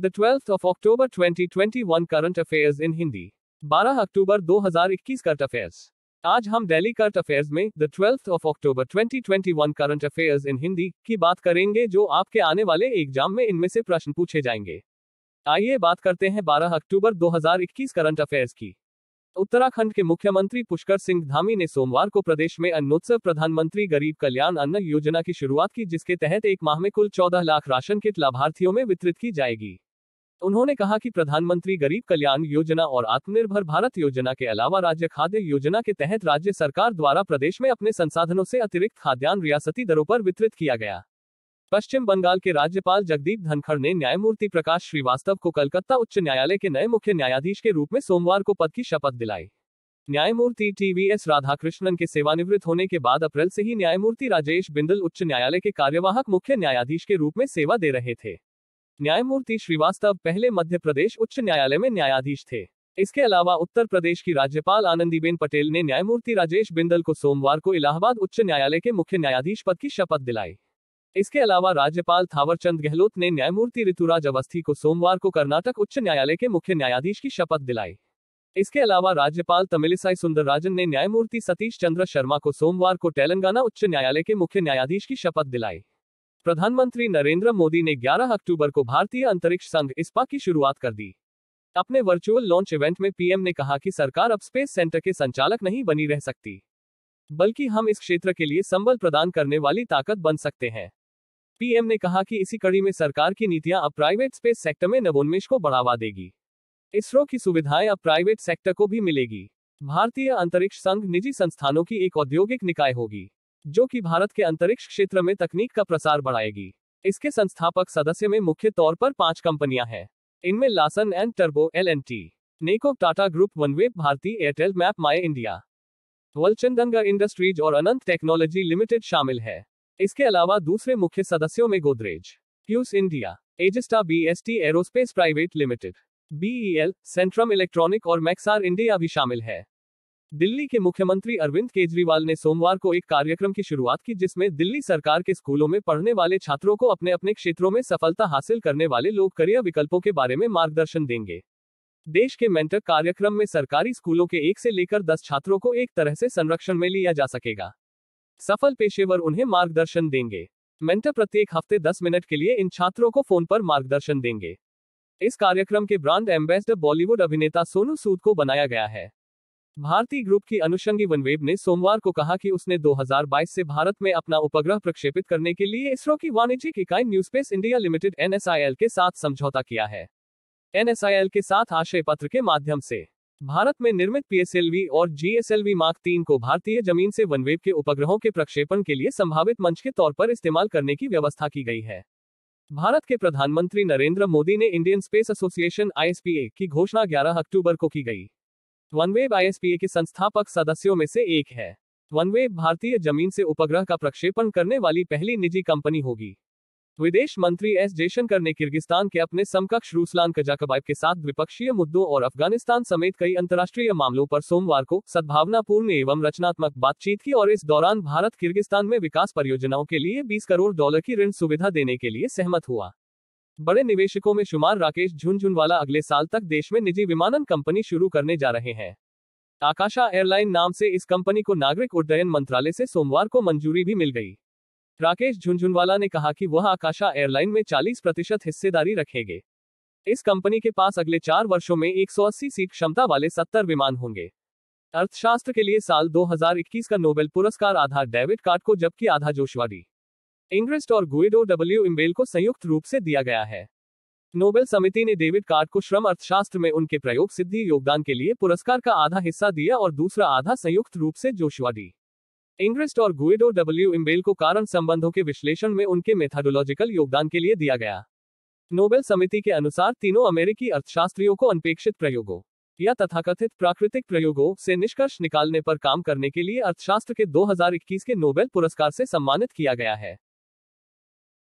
the twelfth of October 2021 current affairs in Hindi 12 October 2021 current affairs आज हम daily current affairs में the twelfth of October 2021 current affairs in Hindi की बात करेंगे जो आपके आने वाले एग्जाम में इनमें से प्रश्न पूछे जाएंगे आइए बात करते हैं 12 अक्टूबर 2021 करंट अफेयर्स की उत्तराखंड के मुख्यमंत्री पुष्कर सिंह धामी ने सोमवार को प्रदेश में अन्नोत्सव प्रधानमंत्री गरीब कल्याण अन्न योजना की शुरुआत की जिसके तहत एक माह में कुल 14 लाख राशन किट लाभार्थियों में वितरित की जाएगी तो उन्होंने कहा कि प्रधानमंत्री गरीब कल्याण योजना और आत्मनिर्भर भारत योजना के अलावा राज्य खाद्य योजना के तहत राज्य सरकार द्वारा प्रदेश में अपने संसाधनों से अतिरिक्त खाद्यान्न रियासती दरों पर वितरित किया गया पश्चिम बंगाल के राज्यपाल जगदीप धनखड़ ने न्यायमूर्ति प्रकाश श्रीवास्तव को कलकत्ता उच्च न्यायालय के नए मुख्य न्यायाधीश के रूप में सोमवार को पद की शपथ दिलाई न्यायमूर्ति टीवीएस राधाकृष्णन के सेवानिवृत्त होने के बाद अप्रैल से ही न्यायमूर्ति राजेश बिंदल उच्च न्यायालय के कार्यवाहक मुख्य न्यायाधीश के रूप में सेवा दे रहे थे न्यायमूर्ति श्रीवास्तव पहले मध्य प्रदेश उच्च न्यायालय में न्यायाधीश थे इसके अलावा उत्तर प्रदेश की राज्यपाल आनंदीबेन पटेल ने न्यायमूर्ति राजेश बिंदल को सोमवार को इलाहाबाद उच्च न्यायालय के मुख्य न्यायाधीश पद की शपथ दिलाई इसके अलावा राज्यपाल थावरचंद गहलोत ने न्यायमूर्ति ऋतुराज अवस्थी को सोमवार को कर्नाटक उच्च न्यायालय के मुख्य न्यायाधीश की शपथ दिलाई इसके अलावा राज्यपाल तमिलिसाई सुंदरराजन ने न्यायमूर्ति सतीश चंद्र शर्मा को सोमवार को तेलंगाना उच्च न्यायालय के मुख्य न्यायाधीश की शपथ दिलाई प्रधानमंत्री नरेंद्र मोदी ने 11 अक्टूबर को भारतीय अंतरिक्ष संघ इस्पा की शुरुआत कर दी अपने वर्चुअल लॉन्च इवेंट में पीएम ने कहा कि सरकार अब स्पेस सेंटर के संचालक नहीं बनी रह सकती बल्कि हम इस क्षेत्र के लिए संबल प्रदान करने वाली ताकत बन सकते हैं पीएम ने कहा कि इसी कड़ी में सरकार की नीतियां अब प्राइवेट स्पेस सेक्टर में नवोन्मेष को बढ़ावा देगी इसरो की सुविधाएं अब प्राइवेट सेक्टर को भी मिलेगी भारतीय अंतरिक्ष संघ निजी संस्थानों की एक औद्योगिक निकाय होगी जो कि भारत के अंतरिक्ष क्षेत्र में तकनीक का प्रसार बढ़ाएगी इसके संस्थापक सदस्य में मुख्य तौर पर पांच कंपनियां हैं इनमें लासन एंड टर्बो L N T Nelco Tata group OneWeb Bharti Airtel map my India Walchandnagar industries और अनंत टेक्नोलॉजी लिमिटेड शामिल है इसके अलावा दूसरे मुख्य सदस्यों में गोदरेज प्यूस India Azista B S T aerospace private limited B E L Centum electronic और मैक्सार इंडिया भी शामिल है दिल्ली के मुख्यमंत्री अरविंद केजरीवाल ने सोमवार को एक कार्यक्रम की शुरुआत की जिसमें दिल्ली सरकार के स्कूलों में पढ़ने वाले छात्रों को अपने अपने क्षेत्रों में सफलता हासिल करने वाले लोग करियर विकल्पों के बारे में मार्गदर्शन देंगे देश के मेंटर कार्यक्रम में सरकारी स्कूलों के एक से लेकर दस छात्रों को एक तरह से संरक्षण में लिया जा सकेगा सफल पेशेवर उन्हें मार्गदर्शन देंगे मेंटर प्रत्येक हफ्ते दस मिनट के लिए इन छात्रों को फोन पर मार्गदर्शन देंगे इस कार्यक्रम के ब्रांड एम्बेसडर बॉलीवुड अभिनेता सोनू सूद को बनाया गया है भारतीय ग्रुप की अनुषंगी वनवेब ने सोमवार को कहा कि उसने 2022 से भारत में अपना उपग्रह प्रक्षेपित करने के लिए इसरो की वाणिज्यिक इकाई न्यूस्पेस इंडिया लिमिटेड एन के साथ समझौता किया है एन के साथ आशय पत्र के माध्यम से भारत में निर्मित पीएसएलवी और जीएसएलवी मार्क तीन को भारतीय जमीन से वनवेब के उपग्रहों के प्रक्षेपण के लिए संभावित मंच के तौर पर इस्तेमाल करने की व्यवस्था की गई है भारत के प्रधानमंत्री नरेंद्र मोदी ने इंडियन स्पेस एसोसिएशन आई की घोषणा 11 अक्टूबर को की गई वनवेब आईएसपीए के संस्थापक सदस्यों में से एक है वनवेब भारतीय जमीन से उपग्रह का प्रक्षेपण करने वाली पहली निजी कंपनी होगी विदेश मंत्री एस जयशंकर ने किर्गिस्तान के अपने समकक्ष रूसलान कजाकबाइब के साथ द्विपक्षीय मुद्दों और अफगानिस्तान समेत कई अंतर्राष्ट्रीय मामलों पर सोमवार को सद्भावनापूर्ण एवं रचनात्मक बातचीत की और इस दौरान भारत किर्गिस्तान में विकास परियोजनाओं के लिए 20 करोड़ डॉलर की ऋण सुविधा देने के लिए सहमत हुआ बड़े निवेशकों में शुमार राकेश झुनझुनवाला अगले साल तक देश में निजी विमानन कंपनी शुरू करने जा रहे हैं आकाशा एयरलाइन नाम से इस कंपनी को नागरिक उड्डयन मंत्रालय से सोमवार को मंजूरी भी मिल गई राकेश झुनझुनवाला ने कहा कि वह आकाशा एयरलाइन में 40 प्रतिशत हिस्सेदारी रखेंगे इस कंपनी के पास अगले चार वर्षों में 180 सीट क्षमता वाले 70 विमान होंगे अर्थशास्त्र के लिए साल 2021 का नोबेल पुरस्कार आधार डेविड कार्ड को जबकि आधा जोशवाडी इंग्रेस्ट और गुइडो डब्ल्यू इम्बेल को संयुक्त रूप से दिया गया है नोबेल समिति ने डेविड कार्ड को श्रम अर्थशास्त्र में उनके प्रयोग सिद्धि योगदान के लिए पुरस्कार का आधा हिस्सा दिया और दूसरा आधा संयुक्त रूप से जोशुआ दी इंग्रेस्ट और गुइडो डब्ल्यू इम्बेल को कारण संबंधों के विश्लेषण में उनके मेथाडोलॉजिकल योगदान के लिए दिया गया नोबेल समिति के अनुसार तीनों अमेरिकी अर्थशास्त्रियों को अनपेक्षित प्रयोगों या तथाकथित प्राकृतिक प्रयोगों से निष्कर्ष निकालने पर काम करने के लिए अर्थशास्त्र के 2021 के नोबेल पुरस्कार से सम्मानित किया गया है